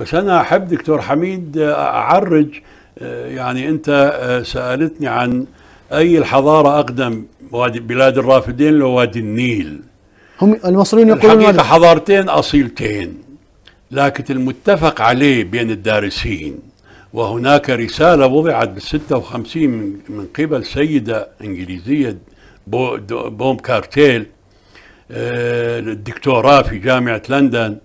بس انا احب دكتور حميد آه، اعرج آه، يعني انت آه، سالتني عن اي الحضاره اقدم وادي بلاد الرافدين لو وادي النيل هم المصريين يقولون الحقيقه حضارتين اصيلتين لكن المتفق عليه بين الدارسين وهناك رسالة وضعت بال 56 من قبل سيدة إنجليزية بوم كارتيل الدكتوراه في جامعة لندن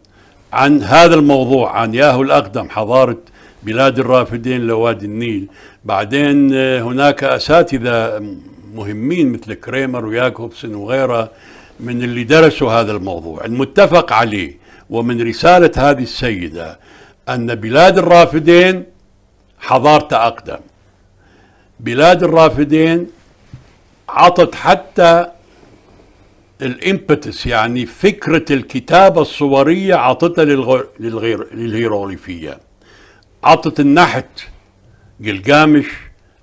عن هذا الموضوع عن ياهو الأقدم حضارة بلاد الرافدين لوادي النيل بعدين آه، هناك أساتذة مهمين مثل كريمر وياكوبسن وغيره من اللي درسوا هذا الموضوع المتفق عليه ومن رسالة هذه السيدة أن بلاد الرافدين حضارته أقدم بلاد الرافدين عطت حتى الامبتس يعني فكرة الكتابة الصورية عطتها للغير, للغير للهيروغليفية عطت النحت جلجامش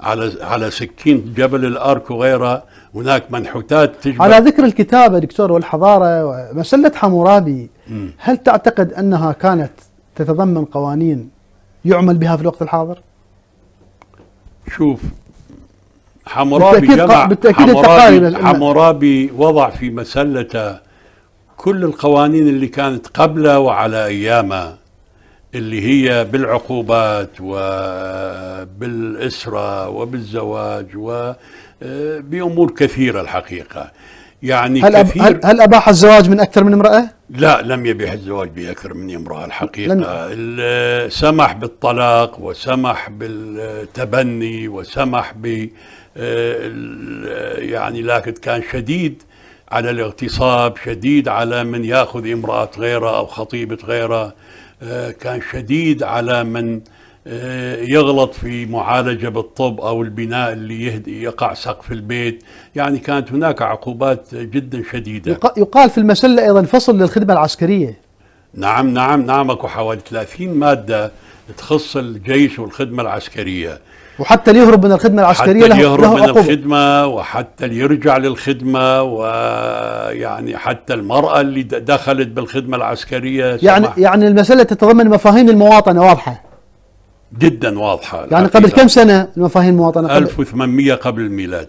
على على سكين جبل الارك وغيرها هناك منحوتات تجمع على ذكر الكتابه دكتور والحضاره مسله حمورابي هل تعتقد انها كانت تتضمن قوانين يعمل بها في الوقت الحاضر؟ شوف حمورابي جمع بالتأكيد حمورابي, حمورابي وضع في مسلته كل القوانين اللي كانت قبله وعلى ايامه اللي هي بالعقوبات وبالاسره وبالزواج وبامور آه، كثيره الحقيقه يعني هل, أب... هل هل اباح الزواج من اكثر من امراه؟ لا لم يبيح الزواج باكثر من امراه الحقيقه لم... سمح بالطلاق وسمح بالتبني وسمح ب آه، يعني لكن كان شديد على الاغتصاب شديد على من ياخذ امراه غيره او خطيبه غيره آه، كان شديد على من آه، يغلط في معالجة بالطب أو البناء اللي يهدي يقع سقف البيت يعني كانت هناك عقوبات جدا شديدة يقال في المسلة أيضا فصل للخدمة العسكرية نعم نعم نعم اكو حوالي 30 مادة تخص الجيش والخدمة العسكرية وحتى اللي يهرب من الخدمة العسكرية حتى له يهرب من الخدمة وحتى اللي يرجع للخدمة ويعني حتى المرأة اللي دخلت بالخدمة العسكرية يعني يعني المسألة تتضمن مفاهيم المواطنة واضحة جدا واضحه يعني قبل كم سنه المفاهيم المواطنه؟ 1800 قبل الميلاد